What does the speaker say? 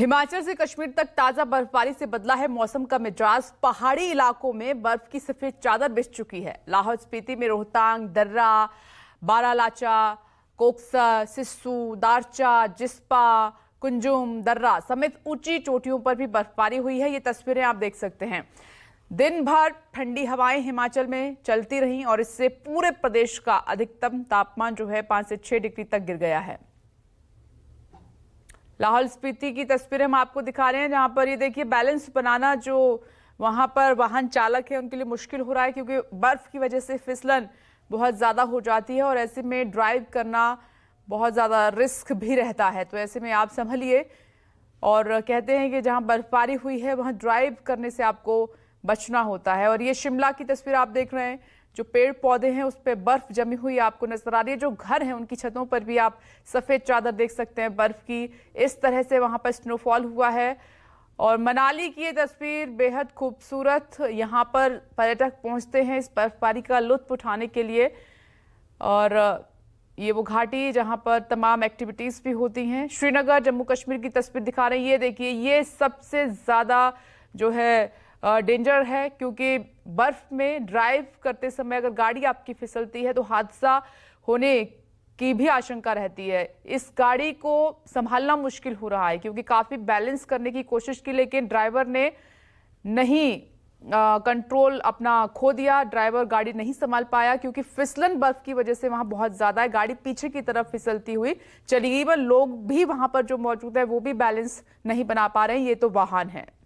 हिमाचल से कश्मीर तक ताजा बर्फबारी से बदला है मौसम का मिजाज पहाड़ी इलाकों में बर्फ की सफेद चादर बिछ चुकी है लाहौल स्पीति में रोहतांग दर्रा बारालाचा कोकसा सिस्सू दारचा जिस्पा कुंजुम दर्रा समेत ऊंची चोटियों पर भी बर्फबारी हुई है ये तस्वीरें आप देख सकते हैं दिन भर ठंडी हवाएं हिमाचल में चलती रहीं और इससे पूरे प्रदेश का अधिकतम तापमान जो है पाँच से छः डिग्री तक गिर गया है लाहौल स्पीति की तस्वीरें हम आपको दिखा रहे हैं जहाँ पर ये देखिए बैलेंस बनाना जो वहाँ पर वाहन चालक है उनके लिए मुश्किल हो रहा है क्योंकि बर्फ़ की वजह से फिसलन बहुत ज़्यादा हो जाती है और ऐसे में ड्राइव करना बहुत ज़्यादा रिस्क भी रहता है तो ऐसे में आप संभलिए और कहते हैं कि जहाँ बर्फबारी हुई है वहाँ ड्राइव करने से आपको बचना होता है और ये शिमला की तस्वीर आप देख रहे हैं जो पेड़ पौधे हैं उस पर बर्फ जमी हुई आपको नजर आ रही है जो घर हैं उनकी छतों पर भी आप सफ़ेद चादर देख सकते हैं बर्फ की इस तरह से वहां पर स्नोफॉल हुआ है और मनाली की ये तस्वीर बेहद खूबसूरत यहाँ पर पर्यटक पहुँचते हैं इस बर्फबारी का लुत्फ उठाने के लिए और ये वो घाटी जहाँ पर तमाम एक्टिविटीज़ भी होती हैं श्रीनगर जम्मू कश्मीर की तस्वीर दिखा रहे हैं ये देखिए ये सबसे ज़्यादा जो है डेंजर है क्योंकि बर्फ में ड्राइव करते समय अगर गाड़ी आपकी फिसलती है तो हादसा होने की भी आशंका रहती है इस गाड़ी को संभालना मुश्किल हो रहा है क्योंकि काफ़ी बैलेंस करने की कोशिश की लेकिन ड्राइवर ने नहीं कंट्रोल अपना खो दिया ड्राइवर गाड़ी नहीं संभाल पाया क्योंकि फिसलन बर्फ की वजह से वहाँ बहुत ज़्यादा है गाड़ी पीछे की तरफ फिसलती हुई चली गई लोग भी वहां पर जो मौजूद है वो भी बैलेंस नहीं बना पा रहे हैं ये तो वाहन है